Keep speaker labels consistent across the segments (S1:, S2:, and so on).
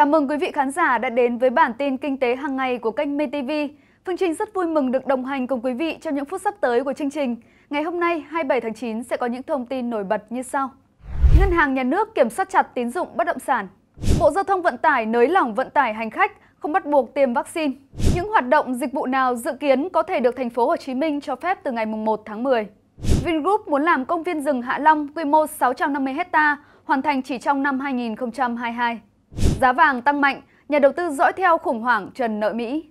S1: Chào mừng quý vị khán giả đã đến với bản tin kinh tế hàng ngày của kênh MTV. Phương Trinh rất vui mừng được đồng hành cùng quý vị trong những phút sắp tới của chương trình. Ngày hôm nay 27 tháng 9 sẽ có những thông tin nổi bật như sau. Ngân hàng nhà nước kiểm soát chặt tín dụng bất động sản. Bộ Giao thông Vận tải nới lỏng vận tải hành khách, không bắt buộc tiêm vaccine. Những hoạt động dịch vụ nào dự kiến có thể được thành phố Hồ Chí Minh cho phép từ ngày 1 tháng 10? Vingroup muốn làm công viên rừng Hạ Long quy mô 650 hecta hoàn thành chỉ trong năm 2022. Giá vàng tăng mạnh, nhà đầu tư dõi theo khủng hoảng trần nợ Mỹ.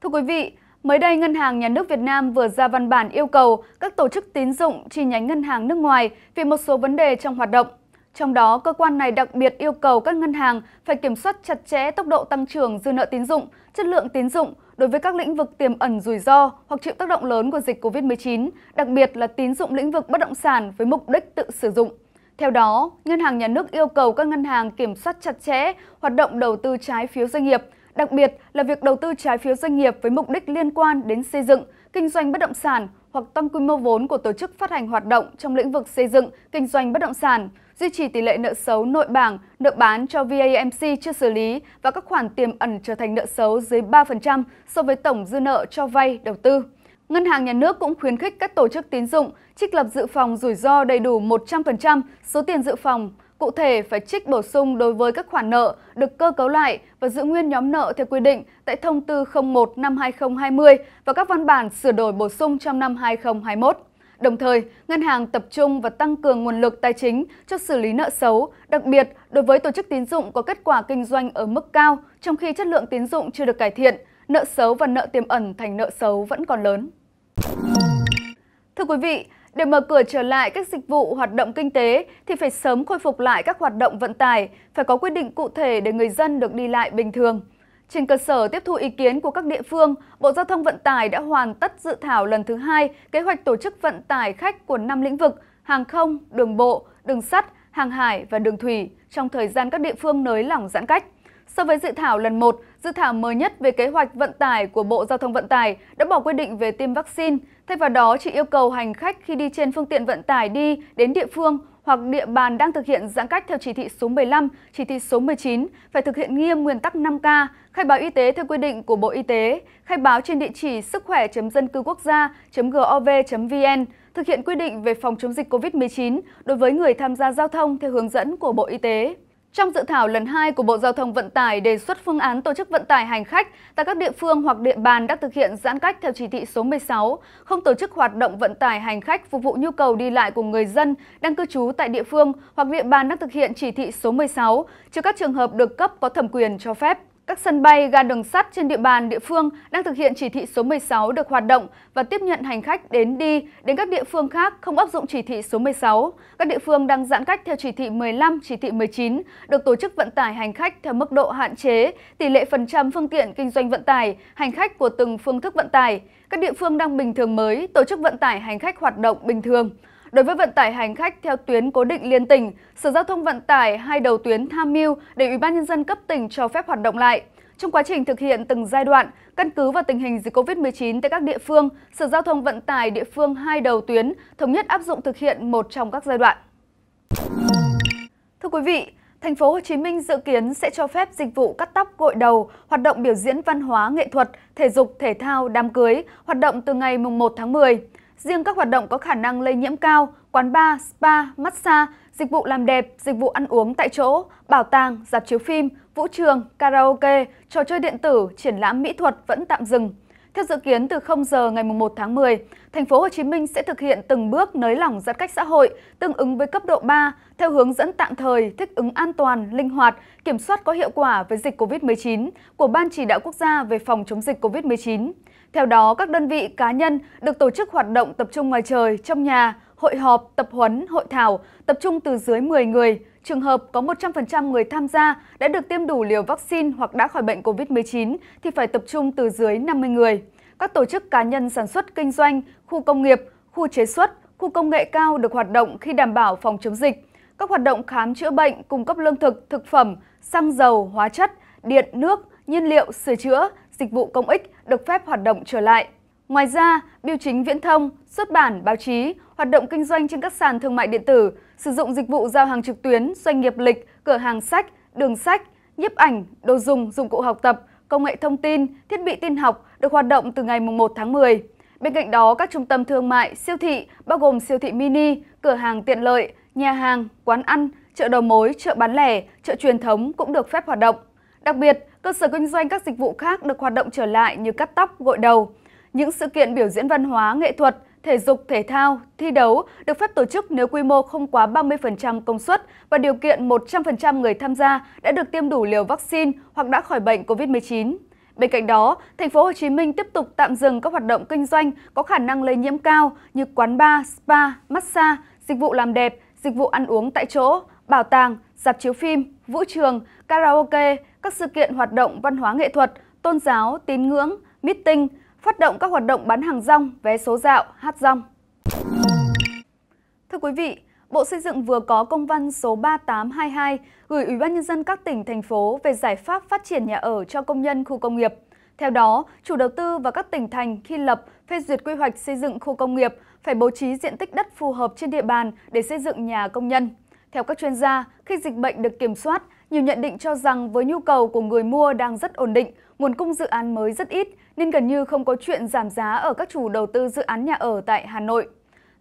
S1: Thưa quý vị, mới đây Ngân hàng Nhà nước Việt Nam vừa ra văn bản yêu cầu các tổ chức tín dụng chi nhánh ngân hàng nước ngoài vì một số vấn đề trong hoạt động. Trong đó, cơ quan này đặc biệt yêu cầu các ngân hàng phải kiểm soát chặt chẽ tốc độ tăng trưởng dư nợ tín dụng, chất lượng tín dụng đối với các lĩnh vực tiềm ẩn rủi ro hoặc chịu tác động lớn của dịch COVID-19, đặc biệt là tín dụng lĩnh vực bất động sản với mục đích tự sử dụng. Theo đó, Ngân hàng Nhà nước yêu cầu các ngân hàng kiểm soát chặt chẽ hoạt động đầu tư trái phiếu doanh nghiệp, đặc biệt là việc đầu tư trái phiếu doanh nghiệp với mục đích liên quan đến xây dựng, kinh doanh bất động sản hoặc tăng quy mô vốn của tổ chức phát hành hoạt động trong lĩnh vực xây dựng, kinh doanh bất động sản, duy trì tỷ lệ nợ xấu nội bảng, nợ bán cho VAMC chưa xử lý và các khoản tiềm ẩn trở thành nợ xấu dưới 3% so với tổng dư nợ cho vay đầu tư. Ngân hàng Nhà nước cũng khuyến khích các tổ chức tín dụng trích lập dự phòng rủi ro đầy đủ 100% số tiền dự phòng. Cụ thể, phải trích bổ sung đối với các khoản nợ được cơ cấu lại và giữ nguyên nhóm nợ theo quy định tại Thông tư 01 năm 2020 và các văn bản sửa đổi bổ sung trong năm 2021. Đồng thời, ngân hàng tập trung và tăng cường nguồn lực tài chính cho xử lý nợ xấu, đặc biệt đối với tổ chức tín dụng có kết quả kinh doanh ở mức cao trong khi chất lượng tín dụng chưa được cải thiện, nợ xấu và nợ tiềm ẩn thành nợ xấu vẫn còn lớn. Thưa quý vị, để mở cửa trở lại các dịch vụ hoạt động kinh tế thì phải sớm khôi phục lại các hoạt động vận tải, phải có quyết định cụ thể để người dân được đi lại bình thường. Trên cơ sở tiếp thu ý kiến của các địa phương, Bộ Giao thông Vận tải đã hoàn tất dự thảo lần thứ hai kế hoạch tổ chức vận tải khách của 5 lĩnh vực hàng không, đường bộ, đường sắt, hàng hải và đường thủy trong thời gian các địa phương nới lỏng giãn cách. So với dự thảo lần 1, dự thảo mới nhất về kế hoạch vận tải của Bộ Giao thông Vận tải đã bỏ quy định về tiêm vaccine, thay vào đó chỉ yêu cầu hành khách khi đi trên phương tiện vận tải đi đến địa phương hoặc địa bàn đang thực hiện giãn cách theo chỉ thị số 15, chỉ thị số 19 phải thực hiện nghiêm nguyên tắc 5K, khai báo y tế theo quy định của Bộ Y tế, khai báo trên địa chỉ sức khỏe.dân cư quốc gia.gov.vn, thực hiện quy định về phòng chống dịch COVID-19 đối với người tham gia giao thông theo hướng dẫn của Bộ Y tế. Trong dự thảo lần 2 của Bộ Giao thông Vận tải đề xuất phương án tổ chức vận tải hành khách tại các địa phương hoặc địa bàn đã thực hiện giãn cách theo chỉ thị số 16, không tổ chức hoạt động vận tải hành khách phục vụ nhu cầu đi lại của người dân đang cư trú tại địa phương hoặc địa bàn đang thực hiện chỉ thị số 16, trừ các trường hợp được cấp có thẩm quyền cho phép. Các sân bay, ga đường sắt trên địa bàn địa phương đang thực hiện chỉ thị số 16 được hoạt động và tiếp nhận hành khách đến đi đến các địa phương khác không áp dụng chỉ thị số 16. Các địa phương đang giãn cách theo chỉ thị 15, chỉ thị 19, được tổ chức vận tải hành khách theo mức độ hạn chế, tỷ lệ phần trăm phương tiện kinh doanh vận tải, hành khách của từng phương thức vận tải. Các địa phương đang bình thường mới, tổ chức vận tải hành khách hoạt động bình thường. Đối với vận tải hành khách theo tuyến cố định liên tỉnh, Sở Giao thông Vận tải hai đầu tuyến tham mưu để Ủy ban nhân dân cấp tỉnh cho phép hoạt động lại. Trong quá trình thực hiện từng giai đoạn, căn cứ vào tình hình dịch COVID-19 tại các địa phương, Sở Giao thông Vận tải địa phương hai đầu tuyến thống nhất áp dụng thực hiện một trong các giai đoạn. Thưa quý vị, Thành phố Hồ Chí Minh dự kiến sẽ cho phép dịch vụ cắt tóc gội đầu, hoạt động biểu diễn văn hóa, nghệ thuật, thể dục, thể thao, đám cưới, hoạt động từ ngày 1 tháng 10. Riêng các hoạt động có khả năng lây nhiễm cao, quán bar, spa, massage, dịch vụ làm đẹp, dịch vụ ăn uống tại chỗ, bảo tàng, dạp chiếu phim, vũ trường, karaoke, trò chơi điện tử, triển lãm mỹ thuật vẫn tạm dừng. Theo dự kiến từ 0 giờ ngày 1 tháng 10, thành phố Hồ Chí Minh sẽ thực hiện từng bước nới lỏng giãn cách xã hội tương ứng với cấp độ 3 theo hướng dẫn tạm thời, thích ứng an toàn, linh hoạt, kiểm soát có hiệu quả với dịch COVID-19 của Ban chỉ đạo quốc gia về phòng chống dịch COVID-19. Theo đó, các đơn vị cá nhân được tổ chức hoạt động tập trung ngoài trời, trong nhà, hội họp, tập huấn, hội thảo tập trung từ dưới 10 người trường hợp có 100% người tham gia đã được tiêm đủ liều vaccine hoặc đã khỏi bệnh COVID-19 thì phải tập trung từ dưới 50 người. Các tổ chức cá nhân sản xuất kinh doanh, khu công nghiệp, khu chế xuất, khu công nghệ cao được hoạt động khi đảm bảo phòng chống dịch. Các hoạt động khám chữa bệnh, cung cấp lương thực, thực phẩm, xăng dầu, hóa chất, điện, nước, nhiên liệu, sửa chữa, dịch vụ công ích được phép hoạt động trở lại. Ngoài ra, biểu chính viễn thông, xuất bản, báo chí, hoạt động kinh doanh trên các sàn thương mại điện tử, sử dụng dịch vụ giao hàng trực tuyến, doanh nghiệp lịch, cửa hàng sách, đường sách, nhiếp ảnh, đồ dùng, dụng cụ học tập, công nghệ thông tin, thiết bị tin học được hoạt động từ ngày 1 tháng 10. Bên cạnh đó, các trung tâm thương mại, siêu thị bao gồm siêu thị mini, cửa hàng tiện lợi, nhà hàng, quán ăn, chợ đầu mối, chợ bán lẻ, chợ truyền thống cũng được phép hoạt động. Đặc biệt, cơ sở kinh doanh các dịch vụ khác được hoạt động trở lại như cắt tóc, gội đầu. Những sự kiện biểu diễn văn hóa, nghệ thuật, thể dục, thể thao, thi đấu được phép tổ chức nếu quy mô không quá 30% công suất và điều kiện 100% người tham gia đã được tiêm đủ liều vaccine hoặc đã khỏi bệnh COVID-19. Bên cạnh đó, thành phố Hồ Chí Minh tiếp tục tạm dừng các hoạt động kinh doanh có khả năng lây nhiễm cao như quán bar, spa, massage, dịch vụ làm đẹp, dịch vụ ăn uống tại chỗ, bảo tàng, dạp chiếu phim, vũ trường, karaoke, các sự kiện hoạt động văn hóa nghệ thuật, tôn giáo, tín ngưỡng, meeting, phát động các hoạt động bán hàng rong, vé số dạo, hát rong. Thưa quý vị, Bộ Xây dựng vừa có công văn số 3822 gửi Ủy ban Nhân dân các tỉnh, thành phố về giải pháp phát triển nhà ở cho công nhân khu công nghiệp. Theo đó, chủ đầu tư và các tỉnh thành khi lập, phê duyệt quy hoạch xây dựng khu công nghiệp phải bố trí diện tích đất phù hợp trên địa bàn để xây dựng nhà công nhân. Theo các chuyên gia, khi dịch bệnh được kiểm soát, nhiều nhận định cho rằng với nhu cầu của người mua đang rất ổn định, nguồn cung dự án mới rất ít nên gần như không có chuyện giảm giá ở các chủ đầu tư dự án nhà ở tại Hà Nội.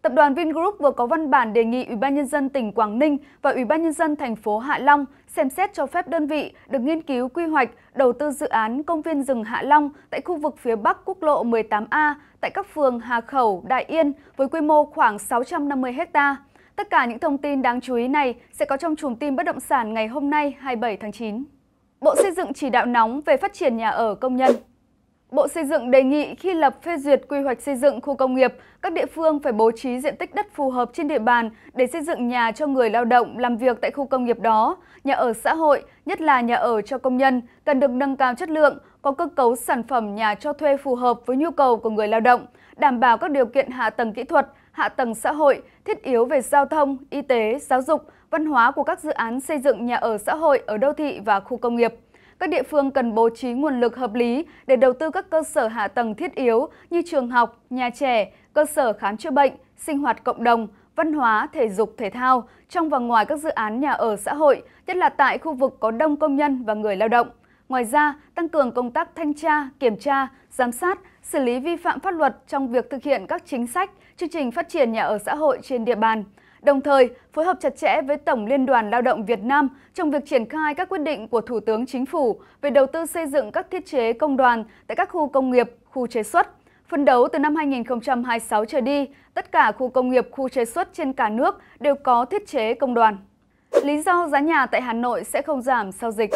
S1: Tập đoàn Vingroup vừa có văn bản đề nghị Ủy ban nhân dân tỉnh Quảng Ninh và Ủy ban nhân dân thành phố Hạ Long xem xét cho phép đơn vị được nghiên cứu quy hoạch đầu tư dự án công viên rừng Hạ Long tại khu vực phía Bắc quốc lộ 18A tại các phường Hà Khẩu, Đại Yên với quy mô khoảng 650 hectare. Tất cả những thông tin đáng chú ý này sẽ có trong chùm tin bất động sản ngày hôm nay 27 tháng 9. Bộ Xây dựng chỉ đạo nóng về phát triển nhà ở công nhân. Bộ Xây dựng đề nghị khi lập phê duyệt quy hoạch xây dựng khu công nghiệp, các địa phương phải bố trí diện tích đất phù hợp trên địa bàn để xây dựng nhà cho người lao động làm việc tại khu công nghiệp đó. Nhà ở xã hội, nhất là nhà ở cho công nhân, cần được nâng cao chất lượng, có cơ cấu sản phẩm nhà cho thuê phù hợp với nhu cầu của người lao động, đảm bảo các điều kiện hạ tầng kỹ thuật, hạ tầng xã hội, thiết yếu về giao thông, y tế, giáo dục, văn hóa của các dự án xây dựng nhà ở xã hội ở đô thị và khu công nghiệp. Các địa phương cần bố trí nguồn lực hợp lý để đầu tư các cơ sở hạ tầng thiết yếu như trường học, nhà trẻ, cơ sở khám chữa bệnh, sinh hoạt cộng đồng, văn hóa, thể dục, thể thao trong và ngoài các dự án nhà ở xã hội, nhất là tại khu vực có đông công nhân và người lao động. Ngoài ra, tăng cường công tác thanh tra, kiểm tra, giám sát, xử lý vi phạm pháp luật trong việc thực hiện các chính sách, chương trình phát triển nhà ở xã hội trên địa bàn, đồng thời phối hợp chặt chẽ với Tổng Liên đoàn Lao động Việt Nam trong việc triển khai các quyết định của Thủ tướng Chính phủ về đầu tư xây dựng các thiết chế công đoàn tại các khu công nghiệp, khu chế xuất. Phân đấu từ năm 2026 trở đi, tất cả khu công nghiệp, khu chế xuất trên cả nước đều có thiết chế công đoàn. Lý do giá nhà tại Hà Nội sẽ không giảm sau dịch.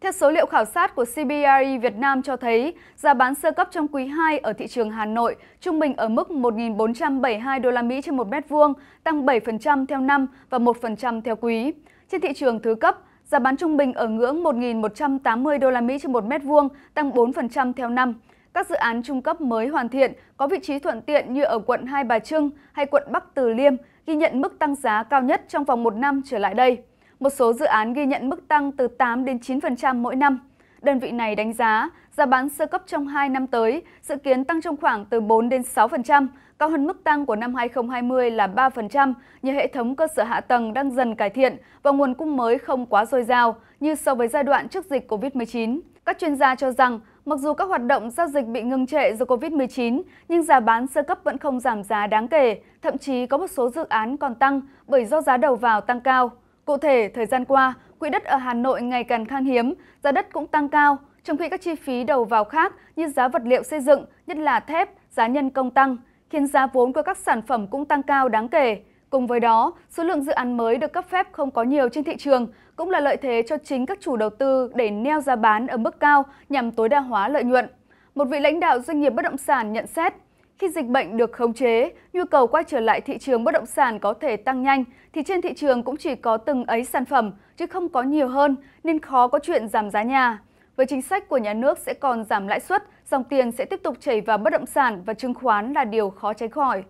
S1: Theo số liệu khảo sát của CBRE Việt Nam cho thấy, giá bán sơ cấp trong quý 2 ở thị trường Hà Nội trung bình ở mức 1.472 đô la Mỹ trên 1 mét vuông, tăng 7% theo năm và 1% theo quý. Trên thị trường thứ cấp, giá bán trung bình ở ngưỡng 1.180 đô la Mỹ trên 1 mét vuông, tăng 4% theo năm. Các dự án trung cấp mới hoàn thiện có vị trí thuận tiện như ở quận Hai Bà Trưng hay quận Bắc Từ Liêm ghi nhận mức tăng giá cao nhất trong vòng một năm trở lại đây. Một số dự án ghi nhận mức tăng từ 8 đến 9% mỗi năm. Đơn vị này đánh giá giá bán sơ cấp trong 2 năm tới dự kiến tăng trong khoảng từ 4 đến 6%, cao hơn mức tăng của năm 2020 là 3% như hệ thống cơ sở hạ tầng đang dần cải thiện và nguồn cung mới không quá dồi dào như so với giai đoạn trước dịch COVID-19. Các chuyên gia cho rằng, mặc dù các hoạt động giao dịch bị ngừng trệ do COVID-19, nhưng giá bán sơ cấp vẫn không giảm giá đáng kể, thậm chí có một số dự án còn tăng bởi do giá đầu vào tăng cao. Cụ thể, thời gian qua, quỹ đất ở Hà Nội ngày càng khan hiếm, giá đất cũng tăng cao, trong khi các chi phí đầu vào khác như giá vật liệu xây dựng, nhất là thép, giá nhân công tăng, khiến giá vốn của các sản phẩm cũng tăng cao đáng kể. Cùng với đó, số lượng dự án mới được cấp phép không có nhiều trên thị trường cũng là lợi thế cho chính các chủ đầu tư để neo giá bán ở mức cao nhằm tối đa hóa lợi nhuận. Một vị lãnh đạo doanh nghiệp bất động sản nhận xét, khi dịch bệnh được khống chế, nhu cầu quay trở lại thị trường bất động sản có thể tăng nhanh, thì trên thị trường cũng chỉ có từng ấy sản phẩm, chứ không có nhiều hơn, nên khó có chuyện giảm giá nhà. Với chính sách của nhà nước sẽ còn giảm lãi suất, dòng tiền sẽ tiếp tục chảy vào bất động sản và chứng khoán là điều khó tránh khỏi.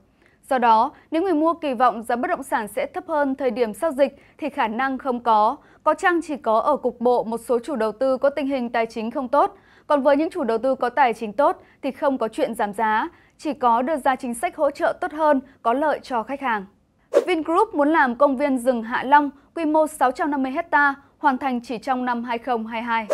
S1: Do đó, nếu người mua kỳ vọng giá bất động sản sẽ thấp hơn thời điểm sau dịch thì khả năng không có, có chăng chỉ có ở cục bộ một số chủ đầu tư có tình hình tài chính không tốt. Còn với những chủ đầu tư có tài chính tốt thì không có chuyện giảm giá, chỉ có đưa ra chính sách hỗ trợ tốt hơn, có lợi cho khách hàng. Vingroup muốn làm công viên rừng Hạ Long quy mô 650 ha, hoàn thành chỉ trong năm 2022.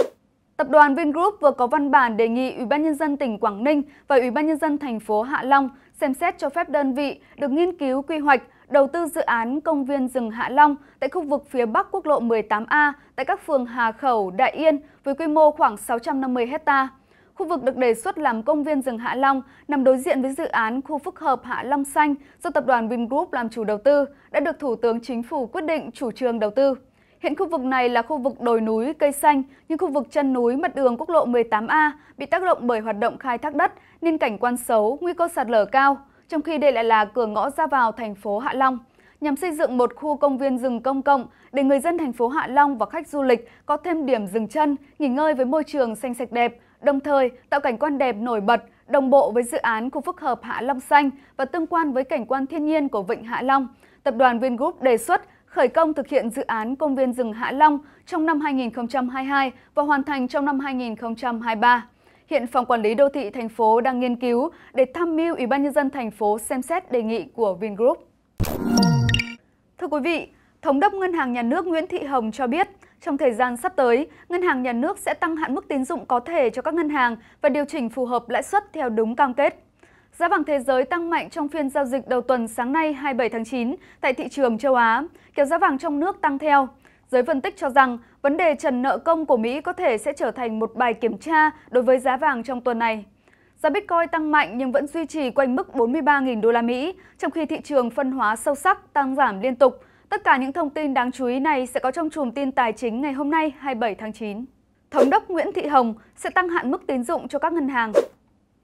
S1: Tập đoàn Vingroup vừa có văn bản đề nghị Ủy ban nhân dân tỉnh Quảng Ninh và Ủy ban nhân dân thành phố Hạ Long xem xét cho phép đơn vị được nghiên cứu quy hoạch đầu tư dự án công viên rừng Hạ Long tại khu vực phía Bắc quốc lộ 18A tại các phường Hà Khẩu, Đại Yên với quy mô khoảng 650 hectare. Khu vực được đề xuất làm công viên rừng Hạ Long nằm đối diện với dự án khu phức hợp Hạ Long Xanh do tập đoàn Vingroup làm chủ đầu tư đã được Thủ tướng Chính phủ quyết định chủ trương đầu tư. Hiện khu vực này là khu vực đồi núi, cây xanh, nhưng khu vực chân núi mặt đường quốc lộ 18A bị tác động bởi hoạt động khai thác đất nên cảnh quan xấu, nguy cơ sạt lở cao, trong khi đây lại là cửa ngõ ra vào thành phố Hạ Long nhằm xây dựng một khu công viên rừng công cộng để người dân thành phố Hạ Long và khách du lịch có thêm điểm dừng chân, nghỉ ngơi với môi trường xanh sạch đẹp, đồng thời tạo cảnh quan đẹp nổi bật, đồng bộ với dự án khu phức hợp Hạ Long Xanh và tương quan với cảnh quan thiên nhiên của Vịnh Hạ Long. Tập đoàn Vingroup đề xuất khởi công thực hiện dự án Công viên rừng Hạ Long trong năm 2022 và hoàn thành trong năm 2023. Hiện Phòng Quản lý Đô thị thành phố đang nghiên cứu để tham mưu Ủy ban Nhân dân thành phố xem xét đề nghị của Vingroup. Thưa quý vị, Thống đốc Ngân hàng Nhà nước Nguyễn Thị Hồng cho biết, trong thời gian sắp tới, Ngân hàng Nhà nước sẽ tăng hạn mức tín dụng có thể cho các ngân hàng và điều chỉnh phù hợp lãi suất theo đúng cam kết. Giá vàng thế giới tăng mạnh trong phiên giao dịch đầu tuần sáng nay 27 tháng 9 tại thị trường châu Á, kéo giá vàng trong nước tăng theo. Giới phân tích cho rằng vấn đề trần nợ công của Mỹ có thể sẽ trở thành một bài kiểm tra đối với giá vàng trong tuần này. Giá Bitcoin tăng mạnh nhưng vẫn duy trì quanh mức 43.000 đô la Mỹ, trong khi thị trường phân hóa sâu sắc tăng giảm liên tục, Tất cả những thông tin đáng chú ý này sẽ có trong chùm tin tài chính ngày hôm nay 27 tháng 9. Thống đốc Nguyễn Thị Hồng sẽ tăng hạn mức tín dụng cho các ngân hàng.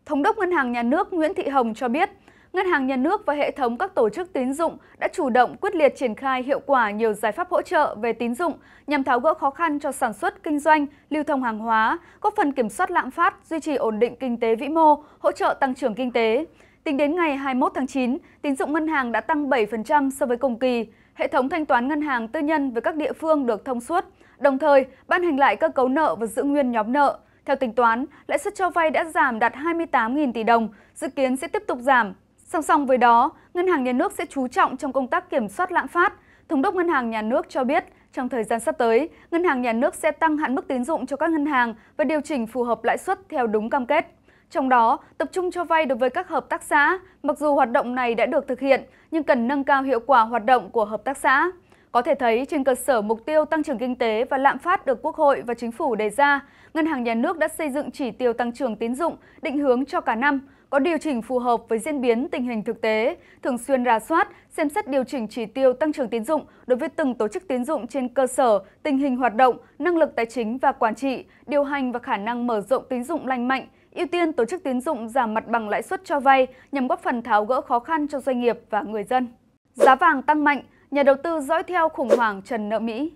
S1: Thống đốc Ngân hàng Nhà nước Nguyễn Thị Hồng cho biết, Ngân hàng Nhà nước và hệ thống các tổ chức tín dụng đã chủ động quyết liệt triển khai hiệu quả nhiều giải pháp hỗ trợ về tín dụng nhằm tháo gỡ khó khăn cho sản xuất, kinh doanh, lưu thông hàng hóa, góp phần kiểm soát lạm phát, duy trì ổn định kinh tế vĩ mô, hỗ trợ tăng trưởng kinh tế. Tính đến ngày 21 tháng 9, tín dụng ngân hàng đã tăng 7% so với cùng kỳ hệ thống thanh toán ngân hàng tư nhân với các địa phương được thông suốt, đồng thời ban hành lại cơ cấu nợ và giữ nguyên nhóm nợ. Theo tính toán, lãi suất cho vay đã giảm đạt 28.000 tỷ đồng, dự kiến sẽ tiếp tục giảm. Song song với đó, Ngân hàng Nhà nước sẽ chú trọng trong công tác kiểm soát lạm phát. Thống đốc Ngân hàng Nhà nước cho biết, trong thời gian sắp tới, Ngân hàng Nhà nước sẽ tăng hạn mức tín dụng cho các ngân hàng và điều chỉnh phù hợp lãi suất theo đúng cam kết. Trong đó, tập trung cho vay đối với các hợp tác xã, mặc dù hoạt động này đã được thực hiện nhưng cần nâng cao hiệu quả hoạt động của hợp tác xã. Có thể thấy, trên cơ sở mục tiêu tăng trưởng kinh tế và lạm phát được Quốc hội và Chính phủ đề ra, Ngân hàng Nhà nước đã xây dựng chỉ tiêu tăng trưởng tín dụng định hướng cho cả năm – có điều chỉnh phù hợp với diễn biến tình hình thực tế, thường xuyên ra soát, xem xét điều chỉnh chỉ tiêu tăng trưởng tín dụng đối với từng tổ chức tín dụng trên cơ sở tình hình hoạt động, năng lực tài chính và quản trị, điều hành và khả năng mở rộng tín dụng lành mạnh, ưu tiên tổ chức tín dụng giảm mặt bằng lãi suất cho vay nhằm góp phần tháo gỡ khó khăn cho doanh nghiệp và người dân. Giá vàng tăng mạnh, nhà đầu tư dõi theo khủng hoảng trần nợ Mỹ.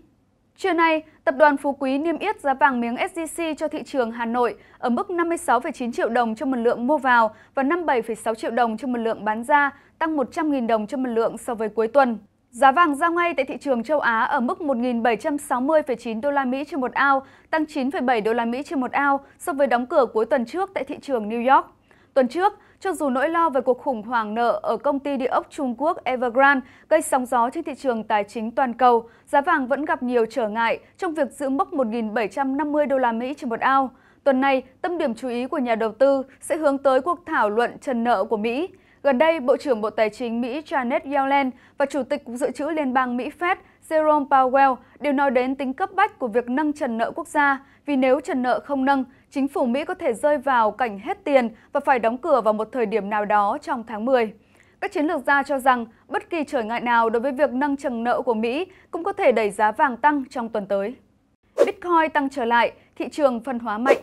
S1: Trưa nay, Tập đoàn Phú Quý niêm yết giá vàng miếng SJC cho thị trường Hà Nội ở mức 56,9 triệu đồng cho một lượng mua vào và 57,6 triệu đồng cho một lượng bán ra, tăng 100.000 đồng cho một lượng so với cuối tuần. Giá vàng giao ngay tại thị trường châu Á ở mức 1.760,9 đô la Mỹ trên một ao, tăng 9,7 đô la Mỹ trên một ao so với đóng cửa cuối tuần trước tại thị trường New York. Tuần trước, cho dù nỗi lo về cuộc khủng hoảng nợ ở công ty địa ốc Trung Quốc Evergrande gây sóng gió trên thị trường tài chính toàn cầu, giá vàng vẫn gặp nhiều trở ngại trong việc giữ mốc 1.750 đô la Mỹ trên một ao. Tuần này, tâm điểm chú ý của nhà đầu tư sẽ hướng tới cuộc thảo luận trần nợ của Mỹ. Gần đây, Bộ trưởng Bộ Tài chính Mỹ Janet Yellen và Chủ tịch Cục Dự trữ Liên bang Mỹ Fed Jerome Powell đều nói đến tính cấp bách của việc nâng trần nợ quốc gia vì nếu trần nợ không nâng, chính phủ Mỹ có thể rơi vào cảnh hết tiền và phải đóng cửa vào một thời điểm nào đó trong tháng 10. Các chiến lược gia cho rằng bất kỳ trở ngại nào đối với việc nâng trần nợ của Mỹ cũng có thể đẩy giá vàng tăng trong tuần tới. Bitcoin tăng trở lại, thị trường phân hóa mạnh.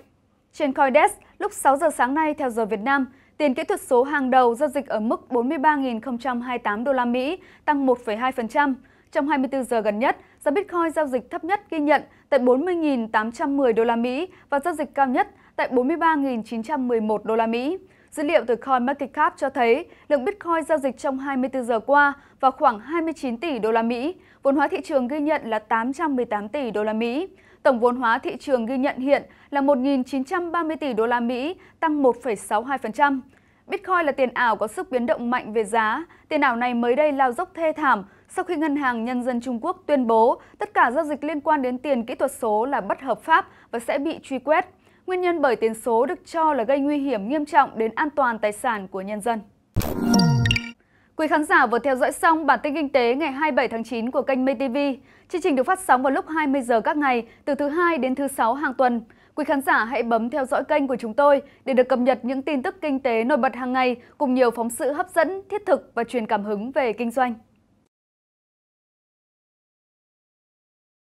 S1: Trên CoinDesk, lúc 6 giờ sáng nay theo giờ Việt Nam, tiền kỹ thuật số hàng đầu giao dịch ở mức 43.028 đô la Mỹ, tăng 1,2%. Trong 24 giờ gần nhất, giá Bitcoin giao dịch thấp nhất ghi nhận tại 40.810 đô la Mỹ và giao dịch cao nhất tại 43.911 đô la Mỹ. Dữ liệu từ CoinMarketCap cho thấy lượng Bitcoin giao dịch trong 24 giờ qua vào khoảng 29 tỷ đô la Mỹ, vốn hóa thị trường ghi nhận là 818 tỷ đô la Mỹ. Tổng vốn hóa thị trường ghi nhận hiện là 1.930 tỷ đô la Mỹ, tăng 1,62%. Bitcoin là tiền ảo có sức biến động mạnh về giá. Tiền ảo này mới đây lao dốc thê thảm sau khi Ngân hàng Nhân dân Trung Quốc tuyên bố tất cả giao dịch liên quan đến tiền kỹ thuật số là bất hợp pháp và sẽ bị truy quét. Nguyên nhân bởi tiền số được cho là gây nguy hiểm nghiêm trọng đến an toàn tài sản của nhân dân. Quý khán giả vừa theo dõi xong bản tin kinh tế ngày 27 tháng 9 của kênh MayTV. Chương trình được phát sóng vào lúc 20 giờ các ngày từ thứ hai đến thứ sáu hàng tuần. Quý khán giả hãy bấm theo dõi kênh của chúng tôi để được cập nhật những tin tức kinh tế nổi bật hàng ngày cùng nhiều phóng sự hấp dẫn, thiết thực và truyền cảm hứng về kinh doanh.